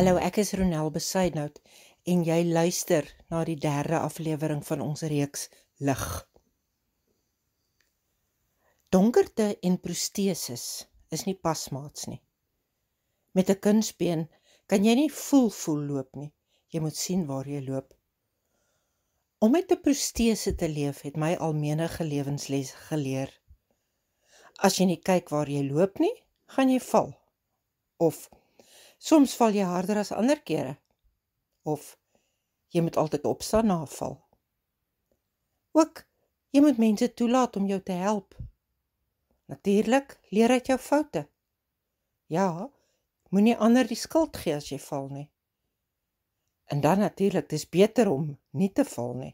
Hallo, ek is Ronel Besuidnout en jy luister na die derde aflewering van ons reeks Lig. Donkerte en prosteses is nie pasmaats nie. Met 'n kunsbeen kan jy nie voel voel loop nie. Jy moet sien waar jy loop. Om met 'n prostese te leef het my almenige lewenslesse geleer. As jy nie kyk waar jy loop nie, gaan jy val of Soms val jy harder as ander kere. Of jy moet altyd opstaan na 'n val. Ook jy moet mense toelaat om jou te help. Natuurlik, leer uit jou foute. Ja, moenie ander die skuld gee as jy val nie. En dan natuurlik, dis beter om nie te val nie.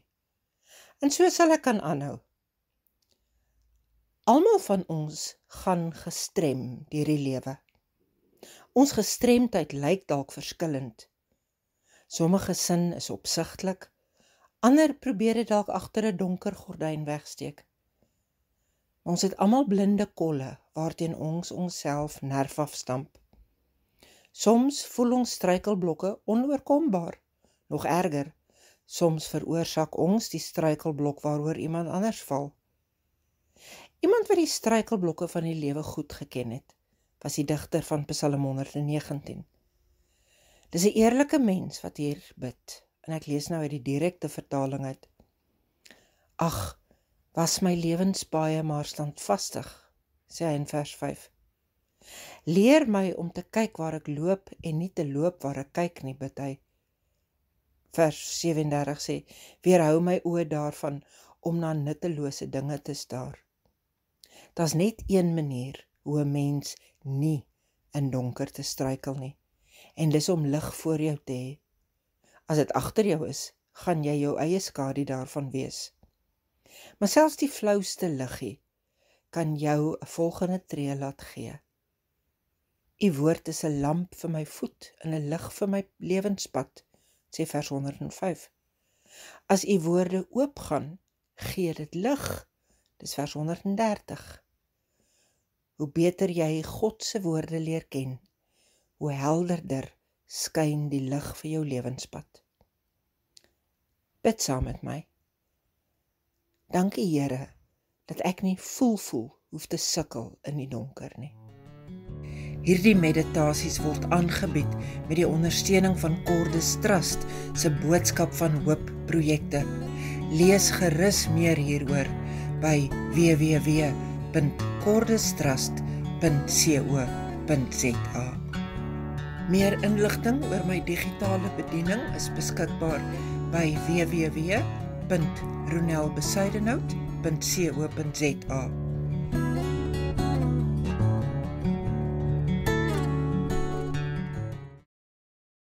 En so sal ek kan aanhou. Almal van ons gaan gestrem deur die lewe. Ons gestremdheid lyk dalk verskillend. Sommige sin is opsigtelik, ander probeer dit dalk agter 'n donker gordyn wegsteek. Ons het almal blinde kolle waarteen ons onsself nerf afstamp. Soms voel ons struikelblokke onoorkombaar. Nog erger, soms veroorsaak ons die struikelblok waaroor iemand anders val. Iemand wat die struikelblokke van die lewe goed geken het was die digter van Psalm 119. Dis 'n eerlike mens wat hier bid en ek lees nou uit die direkte vertaling uit. Ag, was my lewens baie maar standvastig, sê hy in vers 5. Leer my om te kyk waar ek loop en nie te loop waar ek kyk nie, bid hy. Vers 37 sê: Weerhou my oë daarvan om na nuttelose dinge te staar. Daar's net een manier hoe 'n mens nie in donker te struikel nie. En dis om lig voor jou te hê. As dit agter jou is, gaan jy jou eie skadu daarvan wees. Maar selfs die flouste liggie kan jou 'n volgende tree laat gee. U woord is 'n lamp vir my voet en 'n lig vir my lewenspad, sê vers 105. As u woorde oopgaan, gee dit lig. Dis vers 130 hoe beter jy God se woorde leer ken, hoe helderder skyn die lig vir jou lewenspad. Bid saam met my. Dankie Here dat ek nie voel voel hoef te sukkel in die donker nie. Hierdie meditasies word aangebied met die ondersteuning van Cordis Trust se boodskap van hoop projekte. Lees gerus meer hieroor by www www.kordestrust.co.za. Meer inligting oor my digitale bediening is beskikbaar by www.ronelbesuidenhout.co.za.